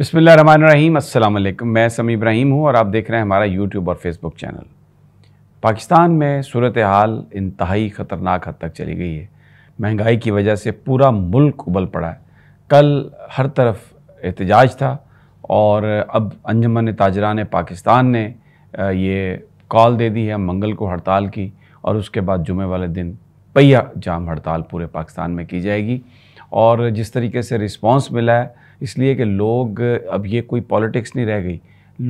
बसमीम अल्लाम मैं समी इब्राहिम हूँ और आप देख रहे हैं हमारा यूट्यूब और फेसबुक चैनल पाकिस्तान में सूरत हाल इंतहाई ख़तरनाक हद तक चली गई है महंगाई की वजह से पूरा मुल्क उबल पड़ा है कल हर तरफ एहतजाज था और अब अंजमन ताजरान पाकिस्तान ने ये कॉल दे दी है मंगल को हड़ताल की और उसके बाद जुमे वाले दिन पहिया जाम हड़ताल पूरे पाकिस्तान में की जाएगी और जिस तरीके से रिस्पांस मिला है इसलिए कि लोग अब ये कोई पॉलिटिक्स नहीं रह गई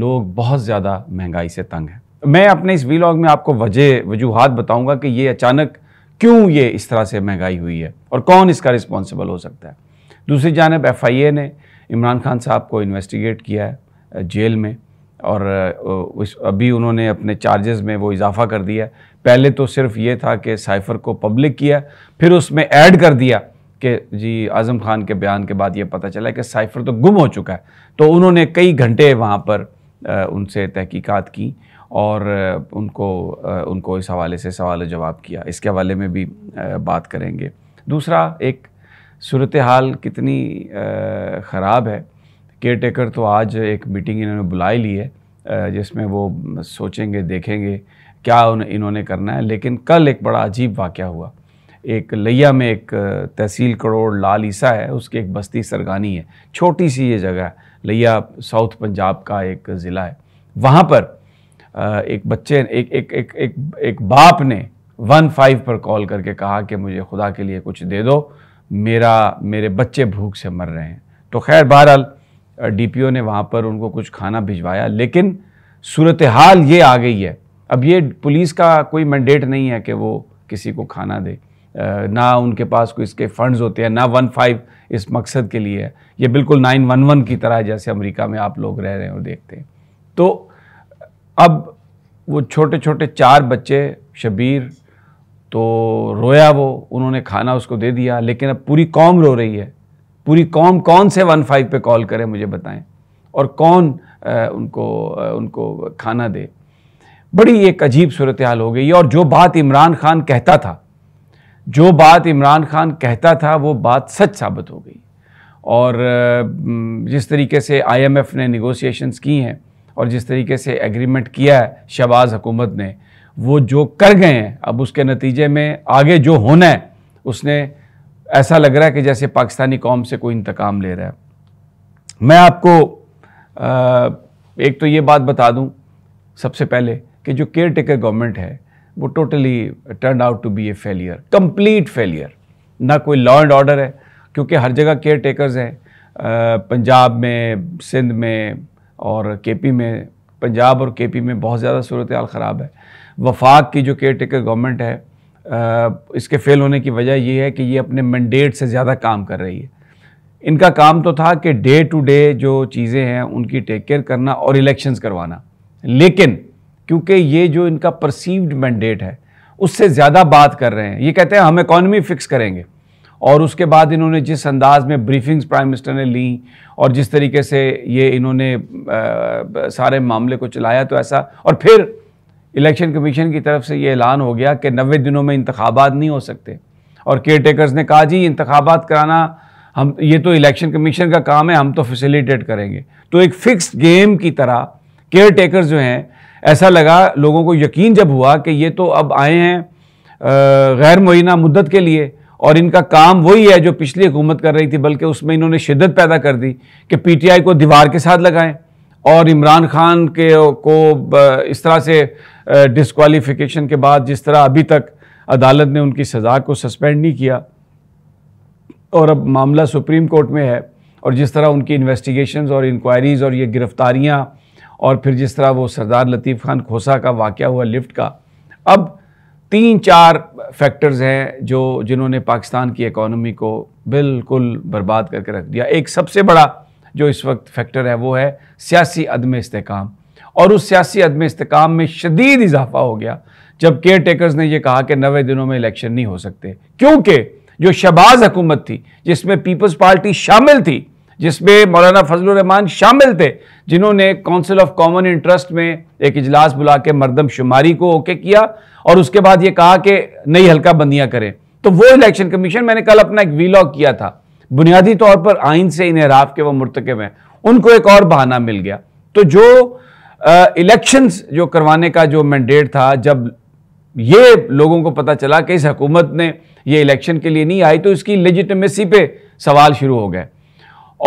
लोग बहुत ज़्यादा महंगाई से तंग हैं मैं अपने इस वीलॉग में आपको वजह वजूहत बताऊंगा कि ये अचानक क्यों ये इस तरह से महंगाई हुई है और कौन इसका रिस्पॉन्सिबल हो सकता है दूसरी जानब एफ आई ए ने इमरान खान साहब को इन्वेस्टिगेट किया है जेल में और उस अभी उन्होंने अपने चार्जेस में वो इजाफा कर दिया पहले तो सिर्फ ये था कि साइफ़र को पब्लिक किया फिर उसमें ऐड कर दिया कि जी आज़म खान के बयान के बाद ये पता चला कि साइफर तो गुम हो चुका है तो उन्होंने कई घंटे वहाँ पर उनसे तहकीकात की और उनको उनको इस हवाले से सवाल जवाब किया इसके हवाले में भी बात करेंगे दूसरा एक सूरत हाल कितनी ख़राब है केयर टेकर तो आज एक मीटिंग इन्होंने बुलाई ली है जिसमें वो सोचेंगे देखेंगे क्या इन्होंने करना है लेकिन कल एक बड़ा अजीब वाक़ हुआ एक लिया में एक तहसील करोड़ लाल ईसा है उसकी एक बस्ती सरगानी है छोटी सी ये जगह है लिया साउथ पंजाब का एक ज़िला है वहाँ पर एक बच्चे एक एक एक एक, एक बाप ने वन फाइव पर कॉल करके कहा कि मुझे खुदा के लिए कुछ दे दो मेरा मेरे बच्चे भूख से मर रहे हैं तो खैर बहरहाल डीपीओ ने वहाँ पर उनको कुछ खाना भिजवाया लेकिन सूरत हाल ये आ गई है अब ये पुलिस का कोई मैंडेट नहीं है कि वो किसी को खाना दे ना उनके पास कोई इसके फंड्स होते हैं ना वन फाइव इस मकसद के लिए है ये बिल्कुल नाइन वन वन की तरह जैसे अमेरिका में आप लोग रह रहे हैं और देखते हैं तो अब वो छोटे छोटे चार बच्चे शबीर तो रोया वो उन्होंने खाना उसको दे दिया लेकिन अब पूरी कौम रो रही है पूरी कौम कौन से वन फाइव पर कॉल करें मुझे बताएं और कौन आ, उनको आ, उनको खाना दे बड़ी एक अजीब सूरत हाल हो गई और जो बात इमरान खान कहता था जो बात इमरान खान कहता था वो बात सच साबित हो गई और जिस तरीके से आईएमएफ ने निगोशिएशंस की हैं और जिस तरीके से एग्रीमेंट किया है शहबाज़ हुकूमत ने वो जो कर गए हैं अब उसके नतीजे में आगे जो होना है उसने ऐसा लग रहा है कि जैसे पाकिस्तानी कौम से कोई इंतकाम ले रहा है मैं आपको आ, एक तो ये बात बता दूं सबसे पहले कि जो केयर टेकर गवर्नमेंट है वो totally turn out to be a failure complete failure ना कोई लॉ एंड ऑर्डर है क्योंकि हर जगह केयर टेकर्स हैं पंजाब में सिंध में और केपी में पंजाब और केपी में बहुत ज़्यादा सूरत हाल ख़राब है वफाक की जो केयर टेकर गवर्नमेंट है आ, इसके फेल होने की वजह यह है कि ये अपने मैंडेट से ज़्यादा काम कर रही है इनका काम तो था कि डे टू डे जो चीज़ें हैं उनकी टेक केयर करना और इलेक्शंस करवाना लेकिन क्योंकि ये जो इनका परसीव्ड मैंडेट है उससे ज़्यादा बात कर रहे हैं ये कहते हैं हम इकॉनमी फिक्स करेंगे और उसके बाद इन्होंने जिस अंदाज में ब्रीफिंग्स प्राइम मिनिस्टर ने ली और जिस तरीके से ये इन्होंने आ, सारे मामले को चलाया तो ऐसा और फिर इलेक्शन कमीशन की तरफ से ये ऐलान हो गया कि नबे दिनों में इंतबात नहीं हो सकते और केयर टेकर्स ने कहा जी इंतबात कराना हम ये तो इलेक्शन कमीशन का काम है हम तो फैसिलिटेट करेंगे तो एक फिक्स गेम की तरह केयर टेकर्स जो हैं ऐसा लगा लोगों को यकीन जब हुआ कि ये तो अब आए हैं गैर मुइना मुद्दत के लिए और इनका काम वही है जो पिछली हुकूमत कर रही थी बल्कि उसमें इन्होंने शिदत पैदा कर दी कि पी टी आई को दीवार के साथ लगाएं और इमरान खान के को इस तरह से डिसकॉलीफिकेशन के बाद जिस तरह अभी तक अदालत ने उनकी सज़ा को सस्पेंड नहीं किया और अब मामला सुप्रीम कोर्ट में है और जिस तरह उनकी इन्वेस्टिगेशंस और इंक्वायरीज़ और ये गिरफ़्तारियाँ और फिर जिस तरह वो सरदार लतीफ़ ख़ान खोसा का वाक़ हुआ लिफ्ट का अब तीन चार फैक्टर्स हैं जो जिन्होंने पाकिस्तान की इकोनॉमी को बिल्कुल बर्बाद करके रख दिया एक सबसे बड़ा जो इस वक्त फैक्टर है वो है सियासी अदम इसकाम और उस सियासी अदम इसकाम में शदीद इजाफा हो गया जब केयर टेकर्स ने यह कहा कि नवे दिनों में इलेक्शन नहीं हो सकते क्योंकि जो शबाज हुकूमत थी जिसमें पीपल्स पार्टी शामिल थी जिसमें मौलाना फजलान शामिल थे जिन्होंने काउंसिल ऑफ कॉमन इंटरेस्ट में एक इजलास बुला के मरदमशुमारी को ओके किया और उसके बाद ये कहा कि नई हल्का बंदियाँ करें तो वो इलेक्शन कमीशन मैंने कल अपना एक वीलॉग किया था बुनियादी तौर पर आइन से इनहराफ के वह मुर्तकब हैं उनको एक और बहाना मिल गया तो जो इलेक्शंस जो करवाने का जो मैंडेट था जब ये लोगों को पता चला कि इस हकूमत ने ये इलेक्शन के लिए नहीं आई तो इसकी लेजिटमेसी पे सवाल शुरू हो गए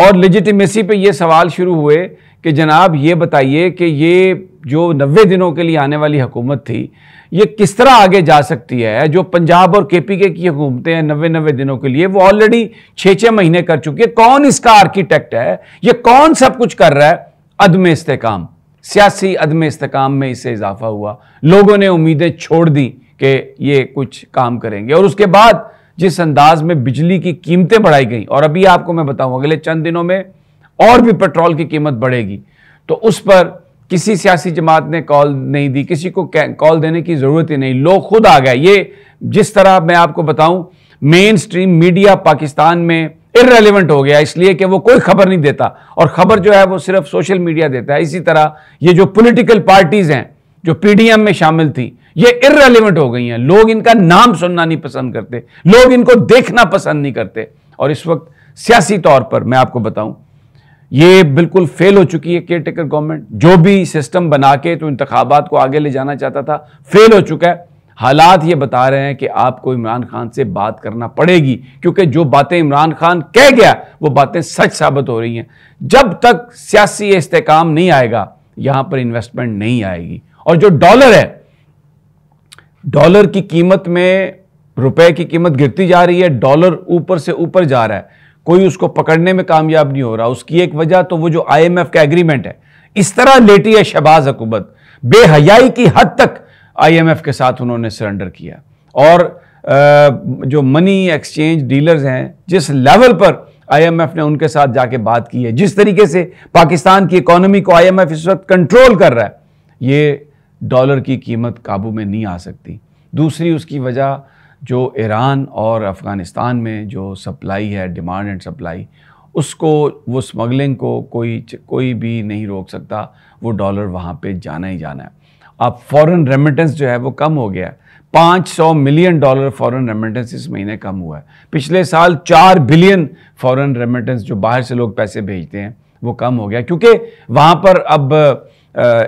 और लेजिटिमेसी पे ये सवाल शुरू हुए कि जनाब ये बताइए कि ये जो नबे दिनों के लिए आने वाली हुकूमत थी ये किस तरह आगे जा सकती है जो पंजाब और के पी के की हुकूमतें हैं नबे नबे दिनों के लिए वो ऑलरेडी छः छः महीने कर चुकी है कौन इसका आर्किटेक्ट है ये कौन सब कुछ कर रहा है अदम इसकाम सियासी अदम इसकाम में इससे इजाफा हुआ लोगों ने उम्मीदें छोड़ दी कि ये कुछ काम करेंगे और उसके बाद जिस अंदाज में बिजली की कीमतें बढ़ाई गई और अभी आपको मैं बताऊं अगले चंद दिनों में और भी पेट्रोल की कीमत बढ़ेगी तो उस पर किसी सियासी जमात ने कॉल नहीं दी किसी को कॉल देने की ज़रूरत ही नहीं लोग खुद आ गए ये जिस तरह मैं आपको बताऊं मेन स्ट्रीम मीडिया पाकिस्तान में इरेलीवेंट हो गया इसलिए कि वो कोई खबर नहीं देता और खबर जो है वो सिर्फ सोशल मीडिया देता है इसी तरह ये जो पॉलिटिकल पार्टीज़ हैं जो पीडीएम में शामिल थी ये इरेलीवेंट हो गई हैं लोग इनका नाम सुनना नहीं पसंद करते लोग इनको देखना पसंद नहीं करते और इस वक्त सियासी तौर पर मैं आपको बताऊं ये बिल्कुल फेल हो चुकी है केयर टेकर गवर्नमेंट जो भी सिस्टम बना के तो इंतबात को आगे ले जाना चाहता था फेल हो चुका है हालात ये बता रहे हैं कि आपको इमरान खान से बात करना पड़ेगी क्योंकि जो बातें इमरान खान कह गया वो बातें सच साबित हो रही हैं जब तक सियासी इस्तेकाम नहीं आएगा यहां पर इन्वेस्टमेंट नहीं आएगी और जो डॉलर है डॉलर की कीमत में रुपए की कीमत गिरती जा रही है डॉलर ऊपर से ऊपर जा रहा है कोई उसको पकड़ने में कामयाब नहीं हो रहा उसकी एक वजह तो वो जो आईएमएफ का एग्रीमेंट है इस तरह लेटी है शहबाज हुकूमत बेहयाई की हद तक आईएमएफ के साथ उन्होंने सरेंडर किया और जो मनी एक्सचेंज डीलर्स हैं जिस लेवल पर आईएमएफ ने उनके साथ जाके बात की है जिस तरीके से पाकिस्तान की इकोनॉमी को आईएमएफ इस वक्त कंट्रोल कर रहा है ये डॉलर की कीमत काबू में नहीं आ सकती दूसरी उसकी वजह जो ईरान और अफ़गानिस्तान में जो सप्लाई है डिमांड एंड सप्लाई उसको वो स्मगलिंग को कोई कोई भी नहीं रोक सकता वो डॉलर वहाँ पे जाना ही जाना है अब फॉरेन रेमिटेंस जो है वो कम हो गया है 500 मिलियन डॉलर फॉरेन रेमिटेंस इस महीने कम हुआ है पिछले साल 4 बिलियन फॉरेन रेमिटेंस जो बाहर से लोग पैसे भेजते हैं वो कम हो गया क्योंकि वहाँ पर अब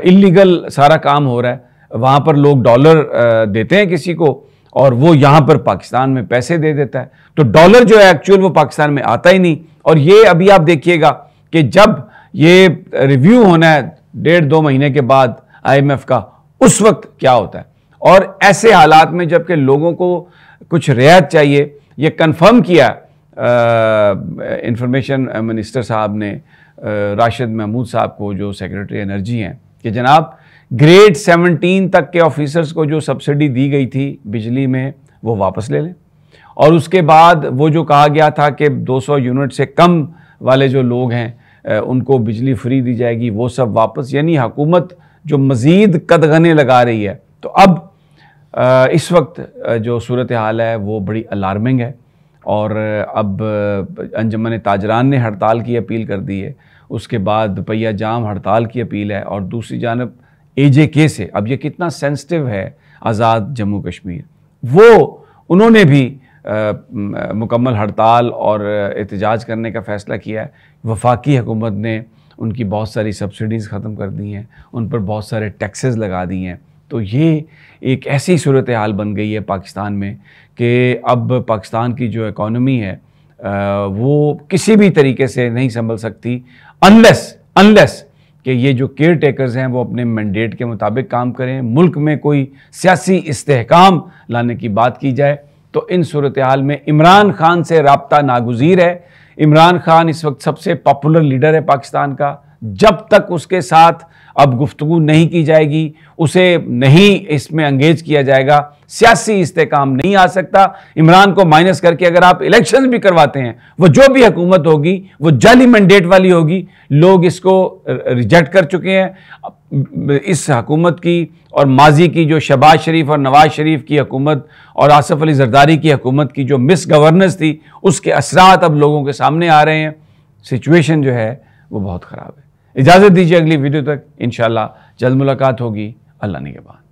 इलीगल सारा काम हो रहा है वहाँ पर लोग डॉलर देते हैं किसी को और वो यहाँ पर पाकिस्तान में पैसे दे देता है तो डॉलर जो है एक्चुअल वो पाकिस्तान में आता ही नहीं और ये अभी आप देखिएगा कि जब ये रिव्यू होना है डेढ़ दो महीने के बाद आईएमएफ का उस वक्त क्या होता है और ऐसे हालात में जबकि लोगों को कुछ रियायत चाहिए ये कन्फर्म किया इंफॉर्मेशन मिनिस्टर साहब ने राशिद महमूद साहब को जो सेक्रेटरी एनर्जी हैं कि जनाब ग्रेड 17 तक के ऑफिसर्स को जो सब्सिडी दी गई थी बिजली में वो वापस ले लें और उसके बाद वो जो कहा गया था कि 200 यूनिट से कम वाले जो लोग हैं उनको बिजली फ्री दी जाएगी वो सब वापस यानी हुकूमत जो मज़ीद कदगने लगा रही है तो अब इस वक्त जो सूरत हाल है वो बड़ी अलार्मिंग है और अब अंजमन ताजरान ने हड़ताल की अपील कर दी है उसके बाद दुपहिया जाम हड़ताल की अपील है और दूसरी जानब ए के से अब ये कितना सेंसिटिव है आज़ाद जम्मू कश्मीर वो उन्होंने भी आ, मुकम्मल हड़ताल और एहतजाज करने का फ़ैसला किया है वफाकी हुकूमत ने उनकी बहुत सारी सब्सिडीज़ ख़त्म कर दी हैं उन पर बहुत सारे टैक्सेस लगा दी हैं तो ये एक ऐसी सूरत हाल बन गई है पाकिस्तान में कि अब पाकिस्तान की जो इकॉनमी है वो किसी भी तरीके से नहीं संभल सकती अनलेस अनलेस कि ये जो केयर टेकर्स हैं वो अपने मैंडेट के मुताबिक काम करें मुल्क में कोई सियासी इस्तेकाम लाने की बात की जाए तो इन सूरत हाल में इमरान खान से रबता नागजीर है इमरान खान इस वक्त सबसे पॉपुलर लीडर है पाकिस्तान का जब तक उसके साथ अब गुफ्तु नहीं की जाएगी उसे नहीं इसमें अंगेज किया जाएगा सियासी इस्तेकाम नहीं आ सकता इमरान को माइनस करके अगर आप इलेक्शन भी करवाते हैं वो जो भी हुकूमत होगी वो जाली मैंडेट वाली होगी लोग इसको रिजेक्ट कर चुके हैं इस हकूमत की और माजी की जो शबाज शरीफ और नवाज शरीफ की हकूमत और आसफ़ अली जरदारी की हकूमत की जो मिस गवर्नेंस थी उसके असरात अब लोगों के सामने आ रहे हैं सिचुएशन जो है वो बहुत ख़राब है इजाज़त दीजिए अगली वीडियो तक इन जल्द मुलाकात होगी अल्लाह ने के बाद